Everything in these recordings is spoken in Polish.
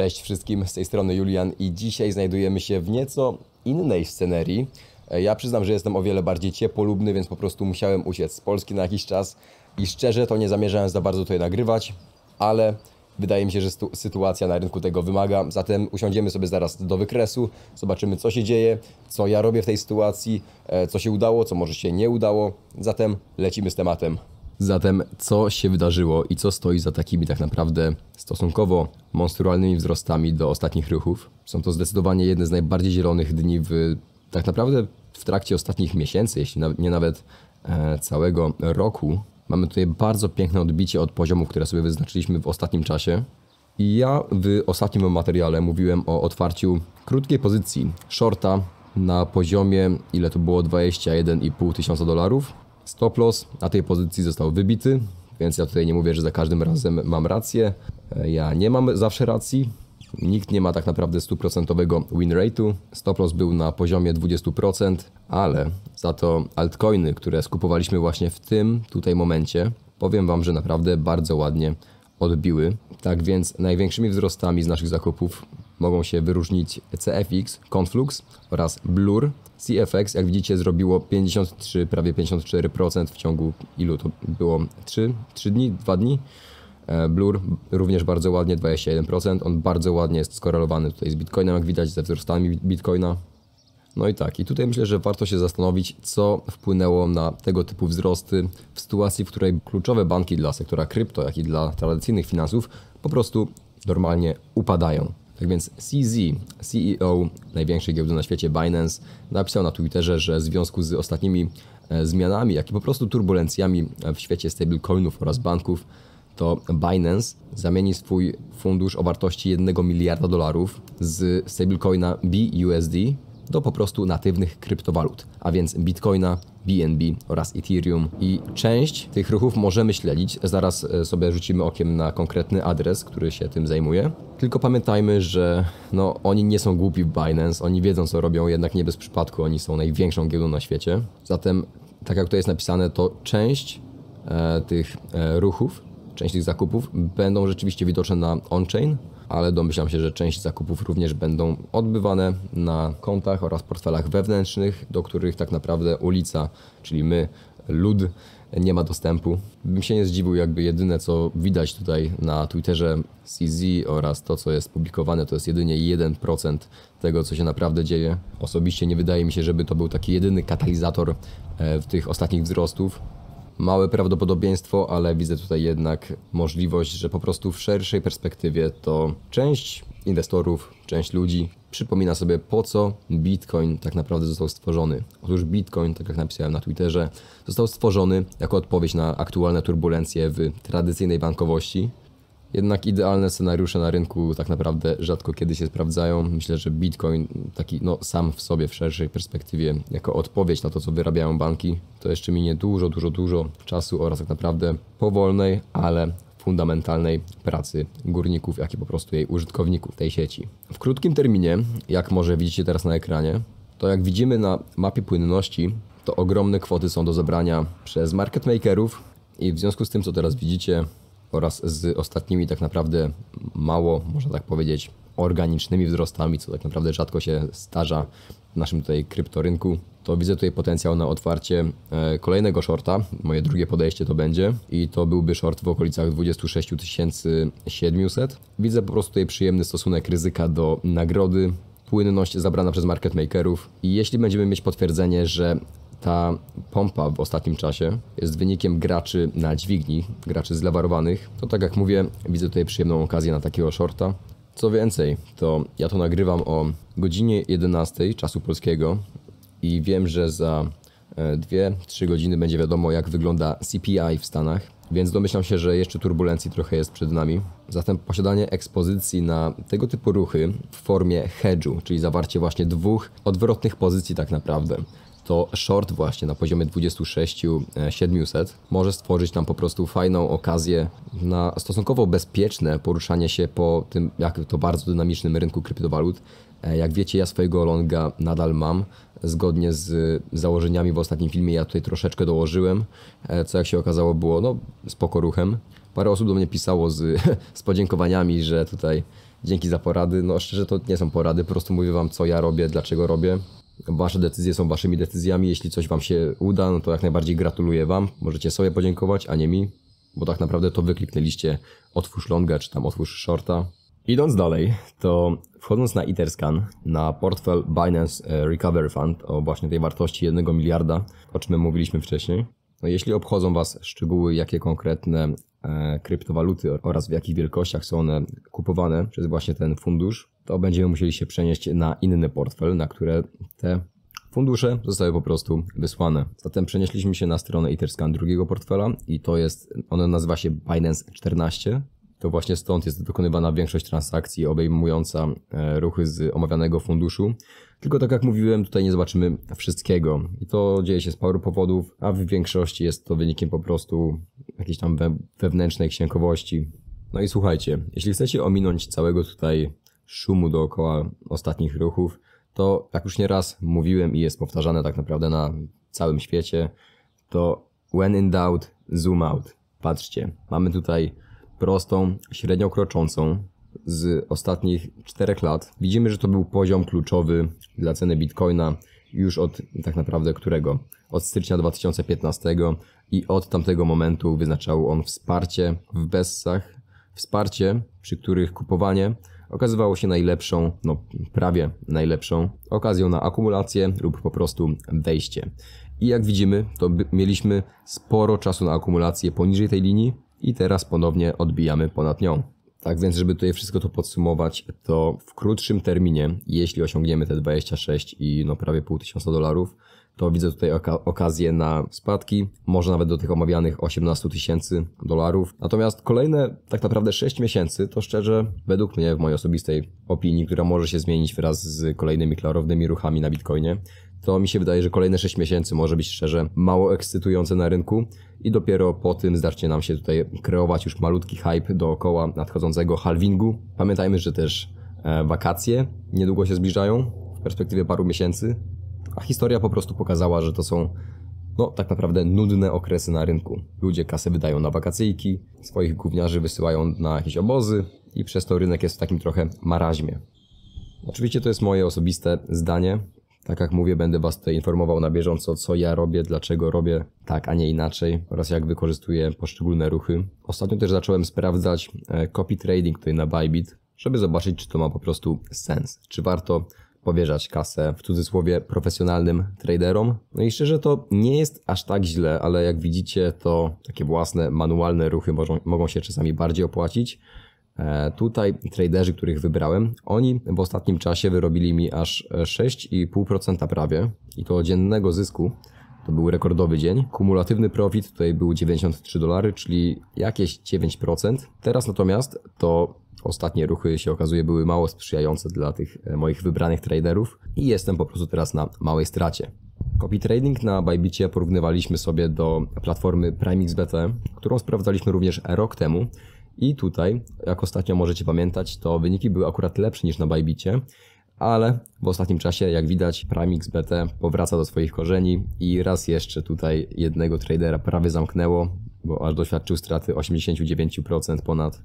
Cześć wszystkim, z tej strony Julian i dzisiaj znajdujemy się w nieco innej scenerii. E, ja przyznam, że jestem o wiele bardziej ciepłolubny, więc po prostu musiałem uciec z Polski na jakiś czas i szczerze to nie zamierzałem za bardzo tutaj nagrywać, ale wydaje mi się, że sytuacja na rynku tego wymaga, zatem usiądziemy sobie zaraz do wykresu, zobaczymy co się dzieje, co ja robię w tej sytuacji, e, co się udało, co może się nie udało, zatem lecimy z tematem. Zatem co się wydarzyło i co stoi za takimi tak naprawdę stosunkowo monstrualnymi wzrostami do ostatnich ruchów? Są to zdecydowanie jedne z najbardziej zielonych dni w tak naprawdę w trakcie ostatnich miesięcy, jeśli nie nawet e, całego roku. Mamy tutaj bardzo piękne odbicie od poziomów, które sobie wyznaczyliśmy w ostatnim czasie. I ja w ostatnim materiale mówiłem o otwarciu krótkiej pozycji shorta na poziomie, ile to było 21,5 tysiąca dolarów Stop loss na tej pozycji został wybity, więc ja tutaj nie mówię, że za każdym razem mam rację. E, ja nie mam zawsze racji. Nikt nie ma tak naprawdę 100% win rate'u. Stop loss był na poziomie 20%, ale za to altcoiny, które skupowaliśmy właśnie w tym tutaj momencie, powiem Wam, że naprawdę bardzo ładnie odbiły. Tak więc największymi wzrostami z naszych zakupów mogą się wyróżnić CFX, Conflux oraz Blur. CFX, jak widzicie, zrobiło 53, prawie 54% w ciągu ilu to było? 3, 3 dni, 2 dni. E, Blur również bardzo ładnie, 21%. On bardzo ładnie jest skorelowany tutaj z Bitcoinem, jak widać, ze wzrostami Bitcoina. No i tak, i tutaj myślę, że warto się zastanowić, co wpłynęło na tego typu wzrosty w sytuacji, w której kluczowe banki dla sektora krypto, jak i dla tradycyjnych finansów po prostu normalnie upadają. Tak więc CZ, CEO największej giełdy na świecie Binance, napisał na Twitterze, że w związku z ostatnimi e, zmianami, jak i po prostu turbulencjami e, w świecie stablecoinów oraz banków, to Binance zamieni swój fundusz o wartości 1 miliarda dolarów z stablecoina BUSD do po prostu natywnych kryptowalut, a więc bitcoina, BNB oraz Ethereum. I część tych ruchów możemy śledzić. Zaraz e, sobie rzucimy okiem na konkretny adres, który się tym zajmuje. Tylko pamiętajmy, że no, oni nie są głupi w Binance, oni wiedzą co robią, jednak nie bez przypadku oni są największą giełdą na świecie. Zatem, tak jak to jest napisane, to część e, tych e, ruchów, część tych zakupów będą rzeczywiście widoczne na on-chain, ale domyślam się, że część zakupów również będą odbywane na kontach oraz portfelach wewnętrznych, do których tak naprawdę ulica, czyli my, lud, nie ma dostępu. Bym się nie zdziwił, jakby jedyne co widać tutaj na Twitterze CZ oraz to, co jest publikowane, to jest jedynie 1% tego, co się naprawdę dzieje. Osobiście nie wydaje mi się, żeby to był taki jedyny katalizator e, w tych ostatnich wzrostów małe prawdopodobieństwo, ale widzę tutaj jednak możliwość, że po prostu w szerszej perspektywie to część inwestorów, część ludzi przypomina sobie po co Bitcoin tak naprawdę został stworzony. Otóż Bitcoin, tak jak napisałem na Twitterze, został stworzony jako odpowiedź na aktualne turbulencje w tradycyjnej bankowości, jednak idealne scenariusze na rynku tak naprawdę rzadko kiedy się sprawdzają. Myślę, że Bitcoin taki no, sam w sobie w szerszej perspektywie jako odpowiedź na to, co wyrabiają banki, to jeszcze minie dużo, dużo, dużo czasu oraz tak naprawdę powolnej, ale fundamentalnej pracy górników, jak i po prostu jej użytkowników tej sieci. W krótkim terminie, jak może widzicie teraz na ekranie, to jak widzimy na mapie płynności, to ogromne kwoty są do zebrania przez market makerów i w związku z tym, co teraz widzicie, oraz z ostatnimi tak naprawdę mało, można tak powiedzieć, organicznymi wzrostami, co tak naprawdę rzadko się starza w naszym tutaj kryptorynku, to widzę tutaj potencjał na otwarcie e, kolejnego shorta. Moje drugie podejście to będzie i to byłby short w okolicach 26 700. Widzę po prostu tutaj przyjemny stosunek ryzyka do nagrody, płynność zabrana przez market makerów i jeśli będziemy mieć potwierdzenie, że ta pompa w ostatnim czasie jest wynikiem graczy na dźwigni, graczy zlewarowanych. To tak jak mówię, widzę tutaj przyjemną okazję na takiego shorta. Co więcej, to ja to nagrywam o godzinie 11 czasu polskiego i wiem, że za 2-3 e, godziny będzie wiadomo jak wygląda CPI w Stanach, więc domyślam się, że jeszcze turbulencji trochę jest przed nami. Zatem posiadanie ekspozycji na tego typu ruchy w formie hedge'u, czyli zawarcie właśnie dwóch odwrotnych pozycji tak naprawdę, to short właśnie na poziomie 26 700 e, może stworzyć nam po prostu fajną okazję na stosunkowo bezpieczne poruszanie się po tym, jak to bardzo dynamicznym rynku kryptowalut. E, jak wiecie, ja swojego longa nadal mam. Zgodnie z założeniami w ostatnim filmie ja tutaj troszeczkę dołożyłem, e, co jak się okazało było no, spoko ruchem. Parę osób do mnie pisało z, z podziękowaniami, że tutaj dzięki za porady. No szczerze to nie są porady, po prostu mówię wam co ja robię, dlaczego robię. Wasze decyzje są waszymi decyzjami. Jeśli coś wam się uda, no to jak najbardziej gratuluję wam. Możecie sobie podziękować, a nie mi, bo tak naprawdę to wykliknęliście otwórz longa, czy tam otwórz shorta. Idąc dalej, to wchodząc na Etherscan, na portfel Binance e, Recovery Fund o właśnie tej wartości 1 miliarda, o czym mówiliśmy wcześniej, no jeśli obchodzą Was szczegóły, jakie konkretne e, kryptowaluty oraz w jakich wielkościach są one kupowane przez właśnie ten fundusz, to będziemy musieli się przenieść na inny portfel, na które te fundusze zostały po prostu wysłane. Zatem przenieśliśmy się na stronę Etherscan drugiego portfela i to jest, ona nazywa się Binance 14. To właśnie stąd jest dokonywana większość transakcji obejmująca e, ruchy z omawianego funduszu. Tylko tak jak mówiłem, tutaj nie zobaczymy wszystkiego. I to dzieje się z paru powodów, a w większości jest to wynikiem po prostu jakiejś tam wewnętrznej księgowości. No i słuchajcie, jeśli chcecie ominąć całego tutaj szumu dookoła ostatnich ruchów, to jak już nieraz mówiłem i jest powtarzane tak naprawdę na całym świecie, to when in doubt, zoom out. Patrzcie, mamy tutaj prostą, średnią kroczącą z ostatnich 4 lat. Widzimy, że to był poziom kluczowy dla ceny bitcoina już od tak naprawdę którego? Od stycznia 2015 i od tamtego momentu wyznaczał on wsparcie w bessach, wsparcie, przy których kupowanie okazywało się najlepszą, no prawie najlepszą okazją na akumulację lub po prostu wejście. I jak widzimy, to mieliśmy sporo czasu na akumulację poniżej tej linii i teraz ponownie odbijamy ponad nią. Tak więc, żeby tutaj wszystko to podsumować, to w krótszym terminie, jeśli osiągniemy te 26 i no prawie pół tysiąca dolarów, to widzę tutaj oka okazję na spadki, może nawet do tych omawianych 18 tysięcy dolarów. Natomiast kolejne tak naprawdę 6 miesięcy to szczerze, według mnie, w mojej osobistej opinii, która może się zmienić wraz z kolejnymi klarownymi ruchami na Bitcoinie, to mi się wydaje, że kolejne 6 miesięcy może być szczerze mało ekscytujące na rynku i dopiero po tym zdarzcie nam się tutaj kreować już malutki hype dookoła nadchodzącego halvingu. Pamiętajmy, że też e, wakacje niedługo się zbliżają w perspektywie paru miesięcy, a historia po prostu pokazała, że to są no tak naprawdę nudne okresy na rynku. Ludzie kasę wydają na wakacyjki, swoich gówniarzy wysyłają na jakieś obozy i przez to rynek jest w takim trochę maraźmie. Oczywiście to jest moje osobiste zdanie, tak jak mówię, będę Was tutaj informował na bieżąco, co ja robię, dlaczego robię tak, a nie inaczej oraz jak wykorzystuję poszczególne ruchy. Ostatnio też zacząłem sprawdzać e, copy trading tutaj na Bybit, żeby zobaczyć, czy to ma po prostu sens, czy warto powierzać kasę w cudzysłowie profesjonalnym traderom. No i szczerze to nie jest aż tak źle, ale jak widzicie, to takie własne manualne ruchy mogą, mogą się czasami bardziej opłacić. E, tutaj traderzy, których wybrałem, oni w ostatnim czasie wyrobili mi aż 6,5% prawie i to dziennego zysku. To był rekordowy dzień. Kumulatywny profit tutaj był 93 dolary, czyli jakieś 9%. Teraz natomiast to ostatnie ruchy się okazuje były mało sprzyjające dla tych e, moich wybranych traderów i jestem po prostu teraz na małej stracie. Copy trading na Bybicie porównywaliśmy sobie do platformy PrimeXBT, którą sprawdzaliśmy również rok temu i tutaj, jak ostatnio możecie pamiętać, to wyniki były akurat lepsze niż na Bajbicie, ale w ostatnim czasie, jak widać, Prime XBT powraca do swoich korzeni i raz jeszcze tutaj jednego tradera prawie zamknęło, bo aż doświadczył straty 89% ponad.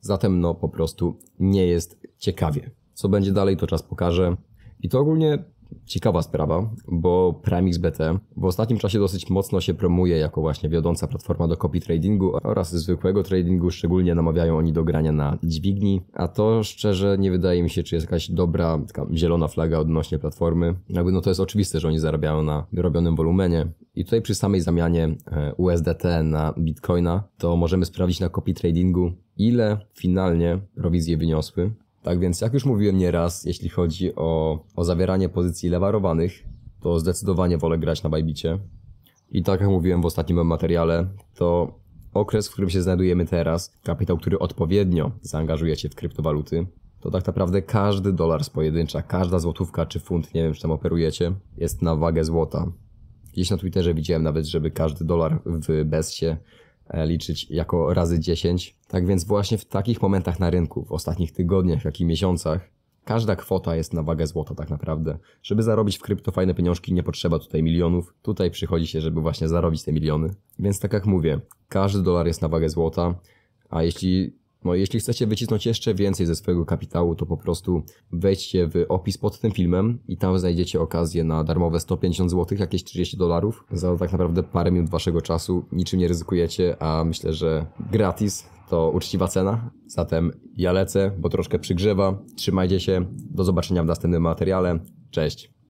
Zatem no po prostu nie jest ciekawie. Co będzie dalej, to czas pokaże. I to ogólnie ciekawa sprawa, bo PrimeXBT BT w ostatnim czasie dosyć mocno się promuje jako właśnie wiodąca platforma do copy tradingu oraz zwykłego tradingu, szczególnie namawiają oni do grania na dźwigni, a to szczerze nie wydaje mi się, czy jest jakaś dobra taka zielona flaga odnośnie platformy. Jakby no to jest oczywiste, że oni zarabiają na wyrobionym wolumenie i tutaj przy samej zamianie e, USDT na Bitcoina to możemy sprawdzić na copy tradingu ile finalnie prowizje wyniosły tak więc, jak już mówiłem nieraz, jeśli chodzi o, o zawieranie pozycji lewarowanych, to zdecydowanie wolę grać na bajbicie. I tak jak mówiłem w ostatnim materiale, to okres, w którym się znajdujemy teraz, kapitał, który odpowiednio zaangażujecie w kryptowaluty, to tak naprawdę każdy dolar z pojedyncza, każda złotówka czy funt, nie wiem czy tam operujecie, jest na wagę złota. Gdzieś na Twitterze widziałem nawet, żeby każdy dolar w BESie E, liczyć jako razy 10. Tak więc właśnie w takich momentach na rynku, w ostatnich tygodniach, jak i miesiącach, każda kwota jest na wagę złota tak naprawdę. Żeby zarobić w krypto fajne pieniążki nie potrzeba tutaj milionów, tutaj przychodzi się, żeby właśnie zarobić te miliony. Więc tak jak mówię, każdy dolar jest na wagę złota, a jeśli no jeśli chcecie wycisnąć jeszcze więcej ze swojego kapitału, to po prostu wejdźcie w opis pod tym filmem i tam znajdziecie okazję na darmowe 150 zł, jakieś 30 dolarów. Za tak naprawdę parę minut waszego czasu niczym nie ryzykujecie, a myślę, że gratis to uczciwa cena. Zatem ja lecę, bo troszkę przygrzewa. Trzymajcie się. Do zobaczenia w następnym materiale. Cześć.